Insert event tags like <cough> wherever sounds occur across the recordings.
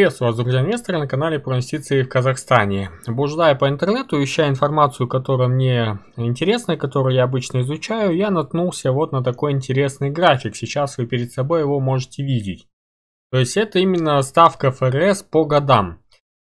Приветствую вас, друзья инвесторы, на канале про инвестиции в Казахстане. буждая по интернету, ища информацию, которая мне интересна, которую я обычно изучаю, я наткнулся вот на такой интересный график. Сейчас вы перед собой его можете видеть. То есть это именно ставка ФРС по годам.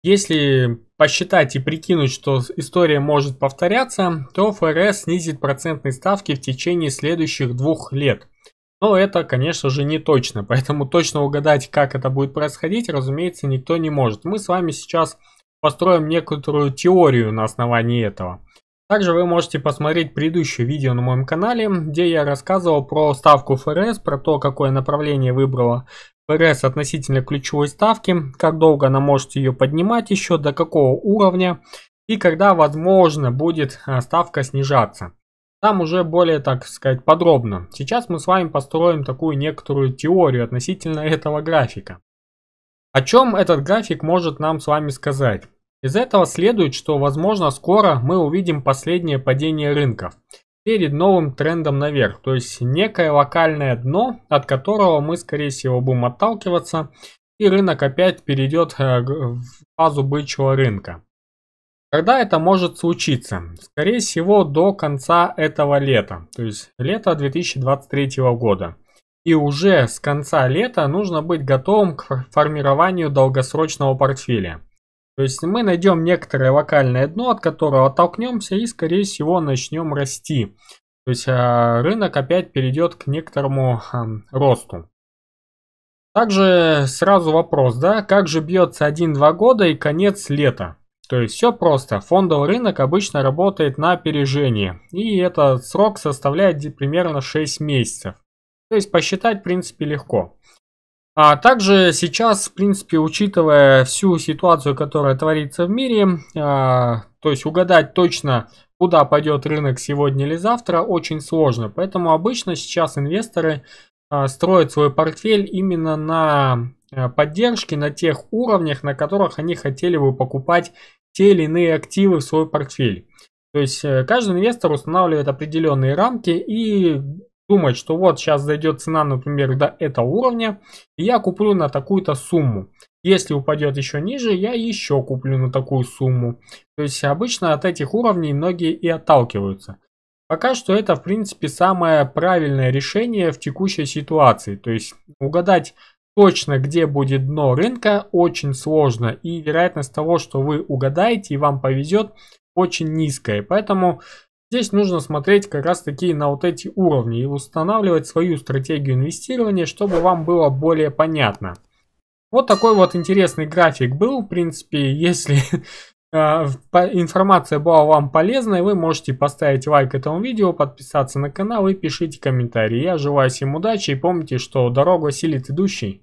Если посчитать и прикинуть, что история может повторяться, то ФРС снизит процентные ставки в течение следующих двух лет – но это, конечно же, не точно, поэтому точно угадать, как это будет происходить, разумеется, никто не может. Мы с вами сейчас построим некоторую теорию на основании этого. Также вы можете посмотреть предыдущее видео на моем канале, где я рассказывал про ставку ФРС, про то, какое направление выбрала ФРС относительно ключевой ставки, как долго она может ее поднимать еще, до какого уровня и когда, возможно, будет э, ставка снижаться. Там уже более, так сказать, подробно. Сейчас мы с вами построим такую некоторую теорию относительно <laughs> этого графика. О чем этот график может нам с вами сказать? Из этого следует, что возможно скоро мы увидим последнее падение рынков перед новым трендом наверх, то есть некое локальное дно, от которого мы скорее всего будем отталкиваться и рынок опять перейдет э, в фазу бычьего рынка. Когда это может случиться? Скорее всего, до конца этого лета, то есть лета 2023 года. И уже с конца лета нужно быть готовым к формированию долгосрочного портфеля. То есть мы найдем некоторое локальное дно, от которого оттолкнемся и, скорее всего, начнем расти. То есть а, рынок опять перейдет к некоторому росту. Также сразу вопрос, да, как же бьется 1-2 года и конец лета? То есть все просто. Фондовый рынок обычно работает на опережение. И этот срок составляет примерно 6 месяцев. То есть посчитать в принципе легко. А также сейчас, в принципе, учитывая всю ситуацию, которая творится в мире, а, то есть угадать точно, куда пойдет рынок сегодня или завтра, очень сложно. Поэтому обычно сейчас инвесторы а, строят свой портфель именно на э, поддержке, на тех уровнях, на которых они хотели бы покупать те или иные активы в свой портфель. То есть э, каждый инвестор устанавливает определенные рамки и думает, что вот сейчас зайдет цена, например, до этого уровня, и я куплю на такую-то сумму. Если упадет еще ниже, я еще куплю на такую сумму. То есть обычно от этих уровней многие и отталкиваются. Пока что это, в принципе, самое правильное решение в текущей ситуации. То есть угадать Точно, где будет дно рынка, очень сложно. И вероятность того, что вы угадаете и вам повезет, очень низкая. Поэтому здесь нужно смотреть как раз таки на вот эти уровни и устанавливать свою стратегию инвестирования, чтобы вам было более понятно. Вот такой вот интересный график был. В принципе, <laughs> если Э, информация была вам полезной, вы можете поставить лайк этому видео, подписаться на канал и пишите комментарии. Я желаю всем удачи и помните, что дорога силит идущий.